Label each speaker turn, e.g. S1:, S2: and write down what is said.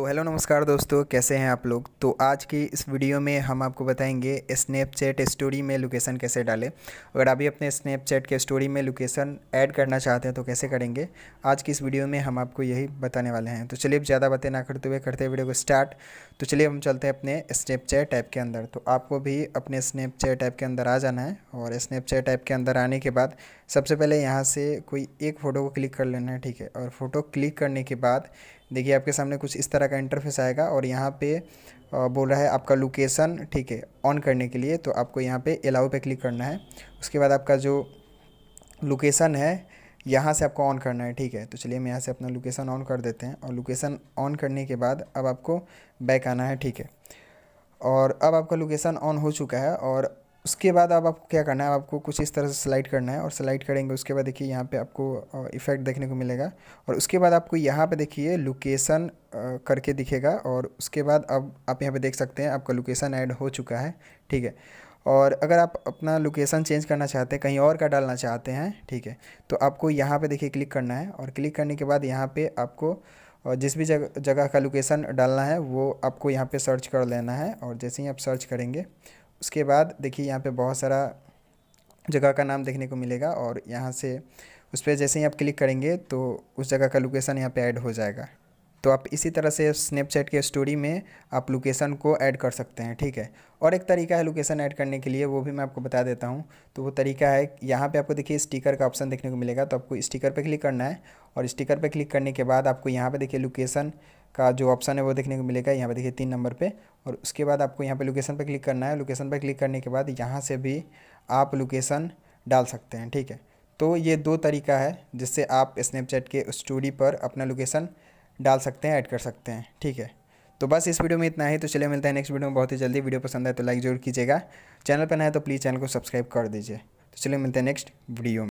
S1: तो हेलो नमस्कार दोस्तों कैसे हैं आप लोग तो आज की इस वीडियो में हम आपको बताएंगे स्नैपचैट स्टोरी में लोकेशन कैसे डालें अगर अभी अपने स्नैपचैट के स्टोरी में लोकेशन ऐड करना चाहते हैं तो कैसे करेंगे आज की इस वीडियो में हम आपको यही बताने वाले हैं तो चलिए ज़्यादा बातें ना करते हुए करते वीडियो को स्टार्ट तो चलिए हम चलते हैं अपने स्नैपचैट ऐप के अंदर तो आपको भी अपने स्नैपचैट ऐप के अंदर आ जाना है और स्नैपचैट ऐप के अंदर आने के बाद सबसे पहले यहाँ से कोई एक फ़ोटो को क्लिक कर लेना है ठीक है और फ़ोटो क्लिक करने के बाद देखिए आपके सामने कुछ इस तरह का इंटरफेस आएगा और यहाँ पे बोल रहा है आपका लोकेशन ठीक है ऑन करने के लिए तो आपको यहाँ पे अलाउ पे क्लिक करना है उसके बाद आपका जो लोकेशन है यहाँ से आपको ऑन करना है ठीक है तो चलिए हम यहाँ से अपना लोकेशन ऑन कर देते हैं और लोकेशन ऑन करने के बाद अब आपको बैक आना है ठीक है और अब आपका लोकेशन ऑन हो चुका है और उसके बाद अब आपको क्या करना है आपको कुछ इस तरह से स्लाइड करना है और स्लाइड करेंगे उसके बाद देखिए यहाँ पे आपको इफेक्ट देखने को मिलेगा और उसके बाद आपको यहाँ पे देखिए लोकेशन करके दिखेगा और उसके बाद अब आप यहाँ पे देख सकते हैं आपका लोकेशन ऐड हो चुका है ठीक है और अगर आप अपना लोकेशन चेंज करना चाहते हैं कहीं और का डालना चाहते हैं ठीक है तो आपको यहाँ पर देखिए क्लिक करना है और क्लिक करने के बाद यहाँ पर आपको और जिस भी जगह जगह का लोकेशन डालना है वो आपको यहाँ पे सर्च कर लेना है और जैसे ही आप सर्च करेंगे उसके बाद देखिए यहाँ पे बहुत सारा जगह का नाम देखने को मिलेगा और यहाँ से उस पर जैसे ही आप क्लिक करेंगे तो उस जगह का लोकेशन यहाँ पे ऐड हो जाएगा तो आप इसी तरह से स्नैपचैट के स्टोरी में आप लोकेशन को ऐड कर सकते हैं ठीक है और एक तरीका है लोकेशन ऐड करने के लिए वो भी मैं आपको बता देता हूँ तो वो तरीका है यहाँ पे आपको देखिए स्टिकर का ऑप्शन देखने को मिलेगा तो आपको स्टिकर पे क्लिक करना है और स्टिकर पे क्लिक करने के बाद आपको यहाँ पे देखिए लोकेशन का जो ऑप्शन है वो देखने को मिलेगा यहाँ पर देखिए तीन नंबर पर और उसके बाद आपको यहाँ पर लोकेशन पर क्लिक करना है लोकेशन पर क्लिक करने के बाद यहाँ से भी आप लोकेशन डाल सकते हैं ठीक है तो ये दो तरीका है जिससे आप स्नैपचैट के स्टोरी पर अपना लोकेशन डाल सकते हैं ऐड कर सकते हैं ठीक है तो बस इस वीडियो में इतना ही तो चलिए मिलता है नेक्स्ट वीडियो में बहुत ही जल्दी वीडियो पसंद आए तो लाइक जरूर कीजिएगा चैनल पर नए है तो प्लीज़ चैनल को सब्सक्राइब कर दीजिए तो चलिए मिलते हैं नेक्स्ट वीडियो में